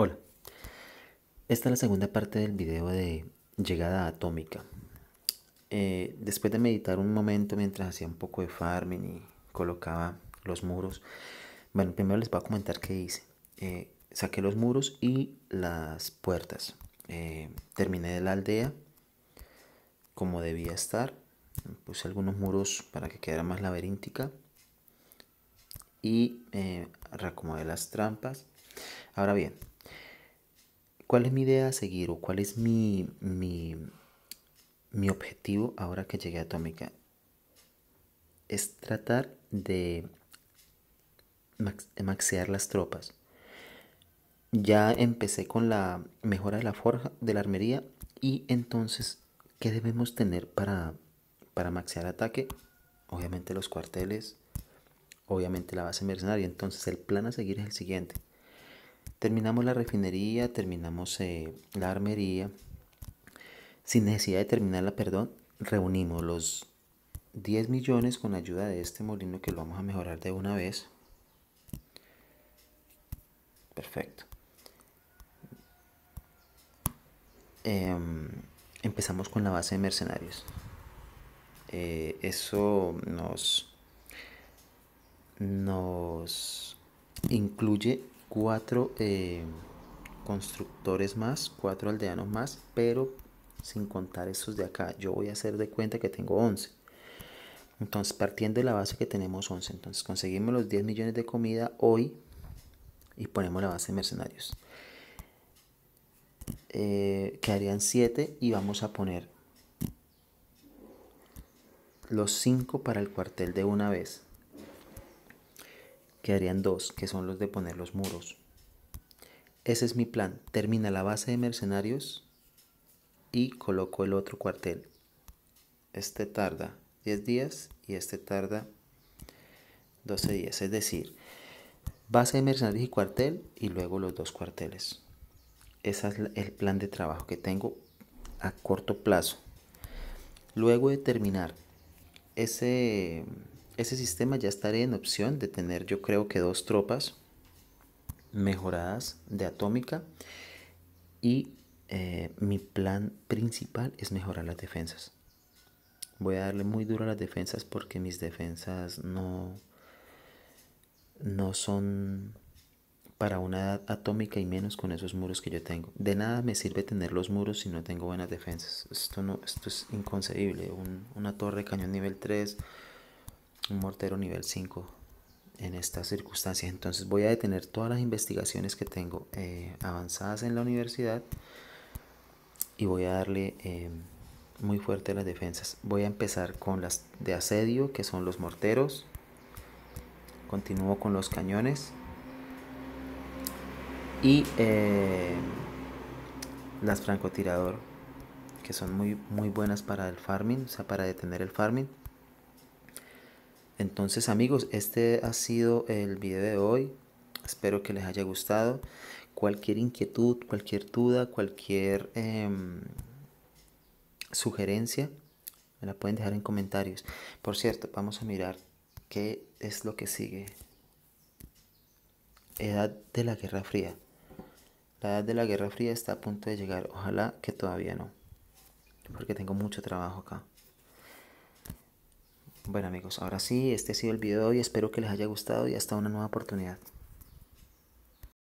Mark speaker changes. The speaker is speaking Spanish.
Speaker 1: Hola, esta es la segunda parte del video de llegada atómica. Eh, después de meditar un momento mientras hacía un poco de farming y colocaba los muros, bueno, primero les voy a comentar qué hice. Eh, saqué los muros y las puertas. Eh, terminé la aldea como debía estar. Puse algunos muros para que quedara más laberíntica. Y reacomodé las trampas. Ahora bien, ¿Cuál es mi idea a seguir o cuál es mi, mi, objetivo ahora que llegué a Atómica? Es tratar de maxear las tropas. Ya empecé con la mejora de la forja, de la armería y entonces, ¿qué debemos tener para, para maxear ataque? Obviamente los cuarteles, obviamente la base mercenaria. Entonces el plan a seguir es el siguiente. Terminamos la refinería, terminamos eh, la armería. Sin necesidad de terminarla, perdón, reunimos los 10 millones con ayuda de este molino que lo vamos a mejorar de una vez. Perfecto. Em, empezamos con la base de mercenarios. Eh, eso nos, nos incluye cuatro eh, constructores más, cuatro aldeanos más, pero sin contar esos de acá. Yo voy a hacer de cuenta que tengo 11. Entonces, partiendo de la base que tenemos 11, entonces conseguimos los 10 millones de comida hoy y ponemos la base de mercenarios. Eh, quedarían 7 y vamos a poner los 5 para el cuartel de una vez. Quedarían dos, que son los de poner los muros. Ese es mi plan. Termina la base de mercenarios y coloco el otro cuartel. Este tarda 10 días y este tarda 12 días. Es decir, base de mercenarios y cuartel y luego los dos cuarteles. Ese es el plan de trabajo que tengo a corto plazo. Luego de terminar ese, ese sistema ya estaré en opción de tener yo creo que dos tropas mejoradas de atómica y eh, mi plan principal es mejorar las defensas. Voy a darle muy duro a las defensas porque mis defensas no, no son para una edad atómica y menos con esos muros que yo tengo. De nada me sirve tener los muros si no tengo buenas defensas. Esto, no, esto es inconcebible. una torre cañón nivel 3, un mortero nivel 5 en estas circunstancias. Entonces voy a detener todas las investigaciones que tengo eh, avanzadas en la universidad y voy a darle eh, muy fuerte las defensas. Voy a empezar con las de asedio, que son los morteros. Continúo con los cañones. Y eh, las francotirador, que son muy, muy buenas para el farming, o sea, para detener el farming. Entonces amigos, este ha sido el video de hoy. Espero que les haya gustado. Cualquier inquietud, cualquier duda, cualquier em, sugerencia, me la pueden dejar en comentarios. Por cierto, vamos a mirar qué es lo que sigue. Edad de la Guerra Fría. La edad de la Guerra Fría está a punto de llegar. Ojalá que todavía no. Porque tengo mucho trabajo acá. Bueno amigos, ahora sí, este ha sido el video de hoy, espero que les haya gustado y hasta una nueva oportunidad.